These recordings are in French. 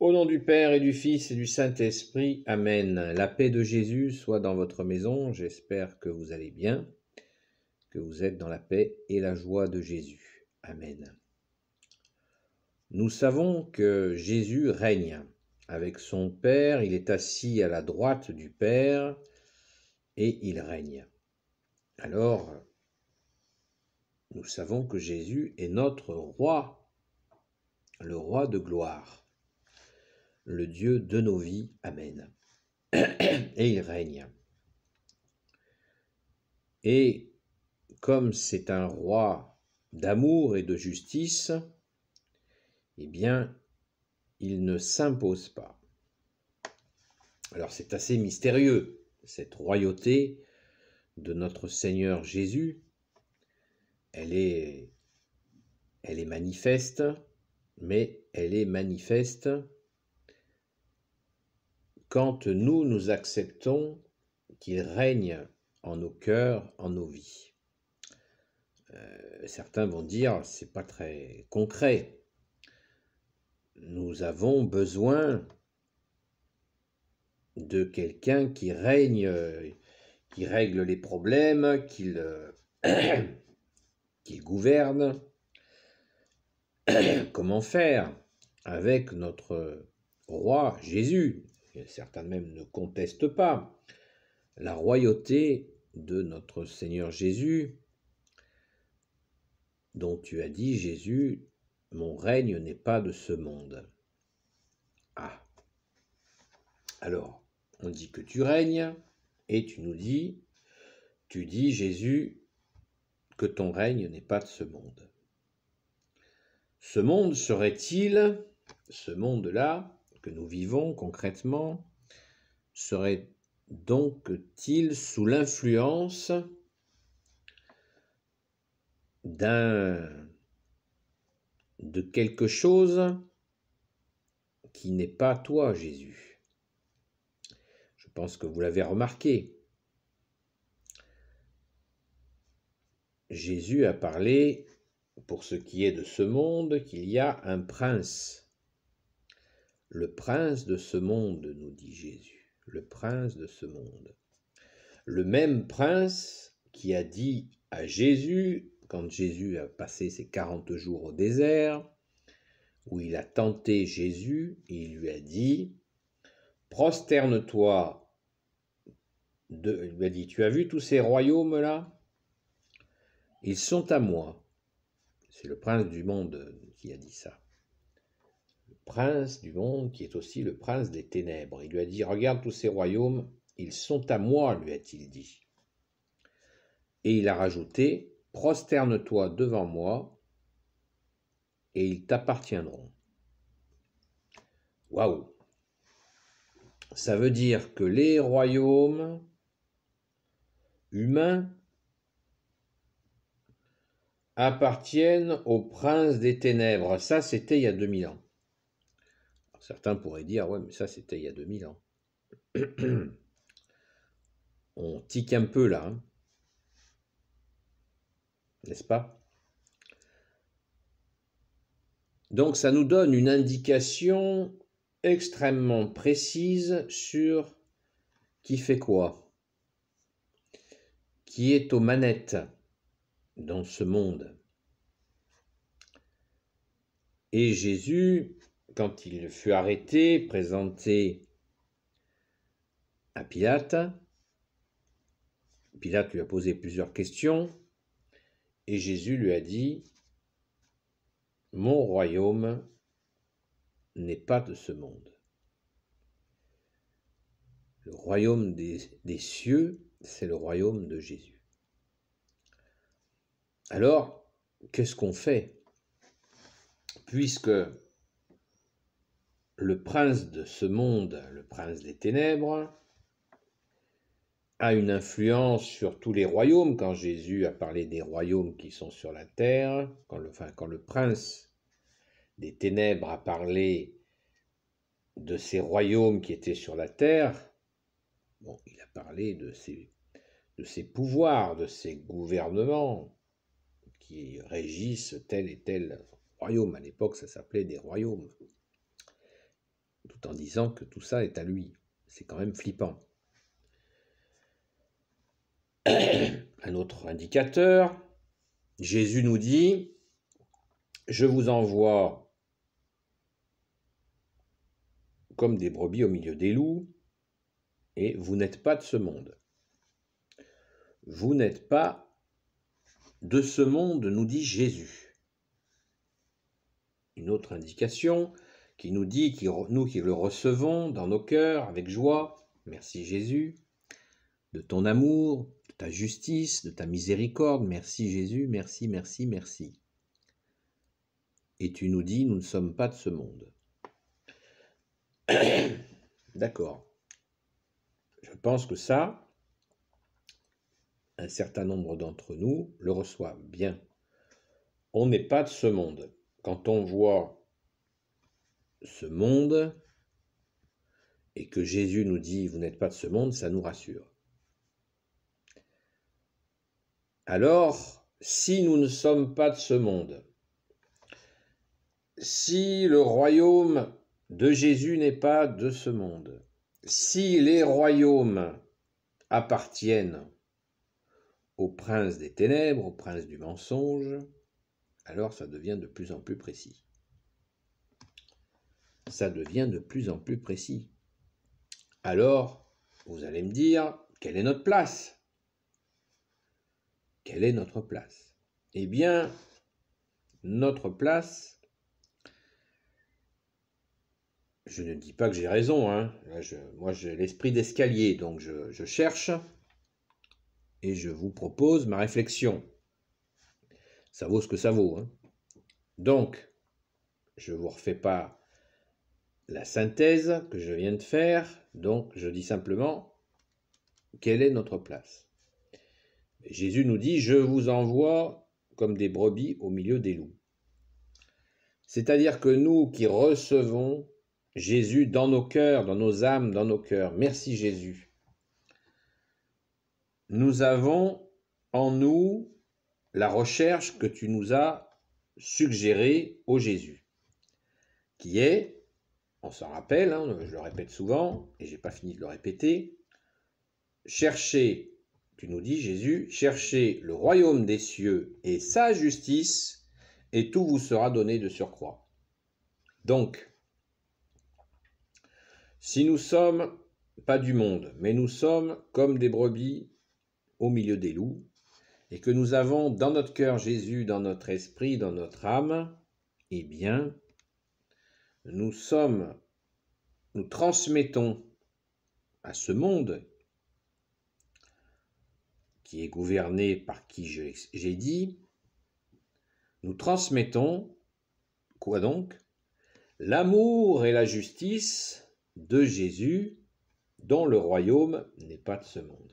Au nom du Père et du Fils et du Saint-Esprit, Amen. La paix de Jésus soit dans votre maison. J'espère que vous allez bien, que vous êtes dans la paix et la joie de Jésus. Amen. Nous savons que Jésus règne. Avec son Père, il est assis à la droite du Père et il règne. Alors, nous savons que Jésus est notre roi, le roi de gloire le Dieu de nos vies. Amen. Et il règne. Et comme c'est un roi d'amour et de justice, eh bien, il ne s'impose pas. Alors c'est assez mystérieux, cette royauté de notre Seigneur Jésus. Elle est, elle est manifeste, mais elle est manifeste quand nous nous acceptons qu'il règne en nos cœurs, en nos vies. Euh, certains vont dire, c'est pas très concret. Nous avons besoin de quelqu'un qui règne, qui règle les problèmes, qui gouverne. Comment faire avec notre roi Jésus certains même ne contestent pas, la royauté de notre Seigneur Jésus, dont tu as dit, Jésus, mon règne n'est pas de ce monde. Ah. Alors, on dit que tu règnes, et tu nous dis, tu dis, Jésus, que ton règne n'est pas de ce monde. Ce monde serait-il, ce monde-là, que nous vivons concrètement serait donc-il sous l'influence d'un de quelque chose qui n'est pas toi, Jésus. Je pense que vous l'avez remarqué. Jésus a parlé, pour ce qui est de ce monde, qu'il y a un prince le prince de ce monde, nous dit Jésus, le prince de ce monde. Le même prince qui a dit à Jésus, quand Jésus a passé ses 40 jours au désert, où il a tenté Jésus, il lui a dit, prosterne-toi. Il lui a dit, tu as vu tous ces royaumes-là Ils sont à moi. C'est le prince du monde qui a dit ça prince du monde qui est aussi le prince des ténèbres. Il lui a dit, regarde tous ces royaumes, ils sont à moi, lui a-t-il dit. Et il a rajouté, prosterne-toi devant moi, et ils t'appartiendront. Waouh Ça veut dire que les royaumes humains appartiennent au prince des ténèbres. Ça, c'était il y a 2000 ans. Certains pourraient dire, ouais, mais ça c'était il y a 2000 ans. On tique un peu là, hein. n'est-ce pas Donc ça nous donne une indication extrêmement précise sur qui fait quoi, qui est aux manettes dans ce monde. Et Jésus quand il fut arrêté, présenté à Pilate, Pilate lui a posé plusieurs questions et Jésus lui a dit, Mon royaume n'est pas de ce monde. Le royaume des, cieux, c'est le royaume de Jésus. Alors, qu'est-ce qu'on fait Puisque le prince de ce monde, le prince des ténèbres, a une influence sur tous les royaumes. Quand Jésus a parlé des royaumes qui sont sur la terre, quand le, quand le prince des ténèbres a parlé de ces royaumes qui étaient sur la terre, bon, il a parlé de ces, de pouvoirs, de ces gouvernements qui régissent tel et tel royaume. À l'époque, ça s'appelait des royaumes tout en disant que tout ça est à lui. C'est quand même flippant. Un autre indicateur, Jésus nous dit, je vous envoie comme des brebis au milieu des loups, et vous n'êtes pas de ce monde. Vous n'êtes pas de ce monde, nous dit Jésus. Une autre indication, qui nous dit, nous qui le recevons dans nos cœurs avec joie, merci Jésus, de ton amour, de ta justice, de ta miséricorde, merci Jésus, merci, merci, merci. Et tu nous dis, nous ne sommes pas de ce monde. D'accord. Je pense que ça, un certain nombre d'entre nous le reçoivent bien. On n'est pas de ce monde. Quand on voit ce monde et que Jésus nous dit vous n'êtes pas de ce monde, ça nous rassure. Alors, si nous ne sommes pas de ce monde, si le royaume de Jésus n'est pas de ce monde, si les royaumes appartiennent au prince des ténèbres, au prince du mensonge, alors ça devient de plus en plus précis ça devient de plus en plus précis. Alors, vous allez me dire, quelle est notre place Quelle est notre place Eh bien, notre place, je ne dis pas que j'ai raison, hein. moi j'ai l'esprit d'escalier, donc je, cherche et je vous propose ma réflexion. Ça vaut ce que ça vaut. Hein. Donc, je ne vous refais pas la synthèse que je viens de faire, donc je dis simplement quelle est notre place. Jésus nous dit, je vous envoie comme des brebis au milieu des loups. C'est-à-dire que nous qui recevons Jésus dans nos cœurs, dans nos âmes, dans nos cœurs, merci Jésus, nous avons en nous la recherche que tu nous as suggérée au Jésus, qui est on s'en rappelle, hein, je le répète souvent, et j'ai pas fini de le répéter, cherchez, tu nous dis Jésus, cherchez le royaume des cieux et sa justice, et tout vous sera donné de surcroît. Donc, si nous sommes pas du monde, mais nous sommes comme des brebis au milieu des loups, et que nous avons dans notre cœur Jésus, dans notre esprit, dans notre âme, eh bien, nous sommes, nous transmettons à ce monde qui est gouverné par qui j'ai dit, nous transmettons quoi donc L'amour et la justice de Jésus dont le royaume n'est pas de ce monde.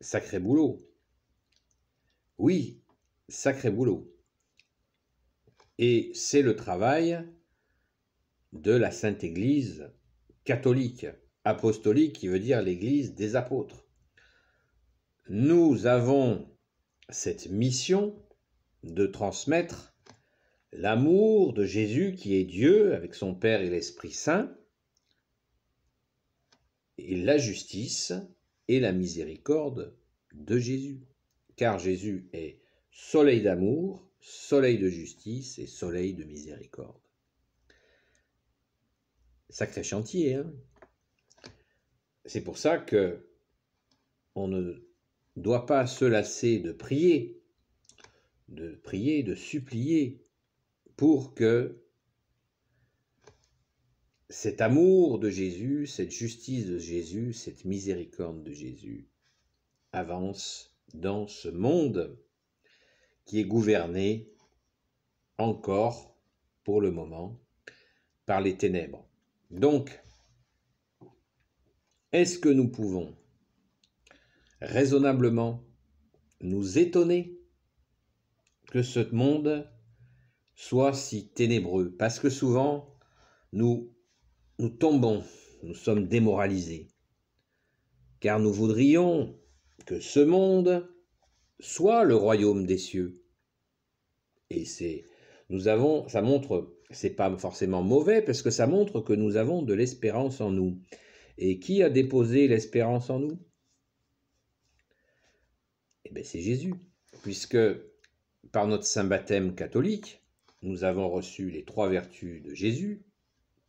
Sacré boulot. Oui, sacré boulot. Et c'est le travail de la Sainte Église catholique, apostolique, qui veut dire l'Église des apôtres. Nous avons cette mission de transmettre l'amour de Jésus qui est Dieu avec son Père et l'Esprit Saint, et la justice et la miséricorde de Jésus. Car Jésus est soleil d'amour, soleil de justice et soleil de miséricorde. Sacré chantier. Hein. C'est pour ça que on ne doit pas se lasser de prier, de prier, de supplier pour que cet amour de Jésus, cette justice de Jésus, cette miséricorde de Jésus avance dans ce monde qui est gouverné encore, pour le moment, par les ténèbres. Donc, est-ce que nous pouvons raisonnablement nous étonner que ce monde soit si ténébreux Parce que souvent, nous, nous tombons, nous sommes démoralisés, car nous voudrions que ce monde soit le royaume des cieux. Et c'est, nous avons, ça montre, c'est pas forcément mauvais parce que ça montre que nous avons de l'espérance en nous. Et qui a déposé l'espérance en nous Eh bien, c'est Jésus, puisque par notre saint baptême catholique, nous avons reçu les trois vertus de Jésus,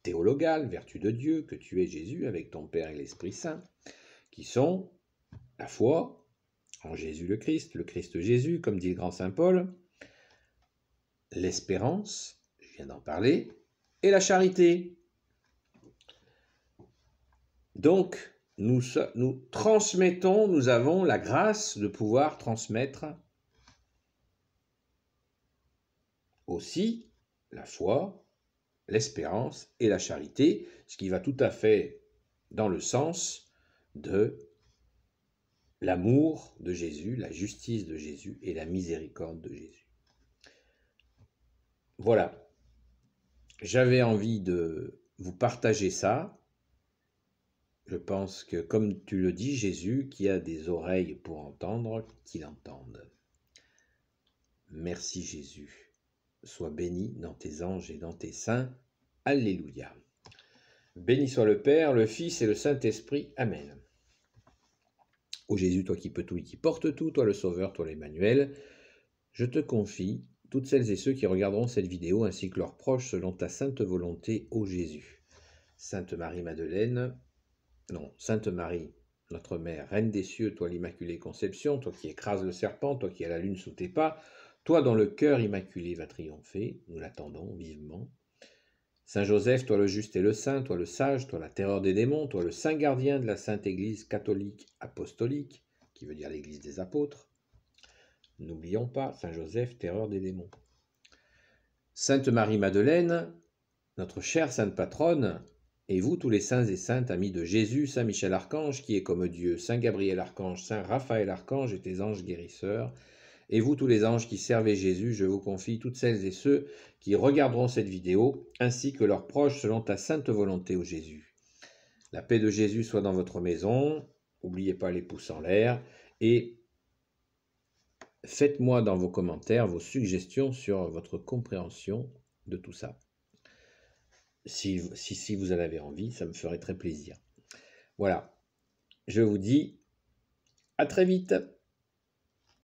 théologales, vertus de Dieu, que tu es Jésus avec ton Père et l'Esprit Saint, qui sont la foi, en Jésus le Christ, le Christ Jésus, comme dit le grand Saint Paul, l'espérance, je viens d'en parler, et la charité. Donc, nous, nous transmettons, nous avons la grâce de pouvoir transmettre aussi la foi, l'espérance et la charité, ce qui va tout à fait dans le sens de l'amour de Jésus, la justice de Jésus et la miséricorde de Jésus. Voilà. J'avais envie de vous partager ça. Je pense que, comme tu le dis, Jésus, qui a des oreilles pour entendre, qu'il entende. Merci Jésus. Sois béni dans tes anges et dans tes saints. Alléluia. Béni soit le Père, le Fils et le Saint-Esprit. Amen. Ô oh Jésus, toi qui peux tout et qui porte tout, toi le Sauveur, toi l'Emmanuel, je te confie toutes celles et ceux qui regarderont cette vidéo ainsi que leurs proches selon ta sainte volonté, ô Jésus. Sainte Marie-Madeleine, non, Sainte Marie, notre Mère, Reine des cieux, toi l'Immaculée Conception, toi qui écrases le serpent, toi qui as la lune sous tes pas, toi dont le cœur immaculé va triompher, nous l'attendons vivement. Saint Joseph, toi le juste et le saint, toi le sage, toi la terreur des démons, toi le saint gardien de la sainte Église catholique apostolique, qui veut dire l'Église des apôtres. N'oublions pas Saint Joseph, terreur des démons. Sainte Marie-Madeleine, notre chère sainte patronne, et vous tous les saints et saintes amis de Jésus, Saint Michel Archange, qui est comme Dieu, Saint Gabriel Archange, Saint Raphaël Archange et tes anges guérisseurs, et vous, tous les anges qui servez Jésus, je vous confie toutes celles et ceux qui regarderont cette vidéo, ainsi que leurs proches selon ta sainte volonté, au Jésus. La paix de Jésus soit dans votre maison. N'oubliez pas les pouces en l'air. Et faites-moi dans vos commentaires vos suggestions sur votre compréhension de tout ça. si, si, vous en avez envie, ça me ferait très plaisir. Voilà. Je vous dis à très vite.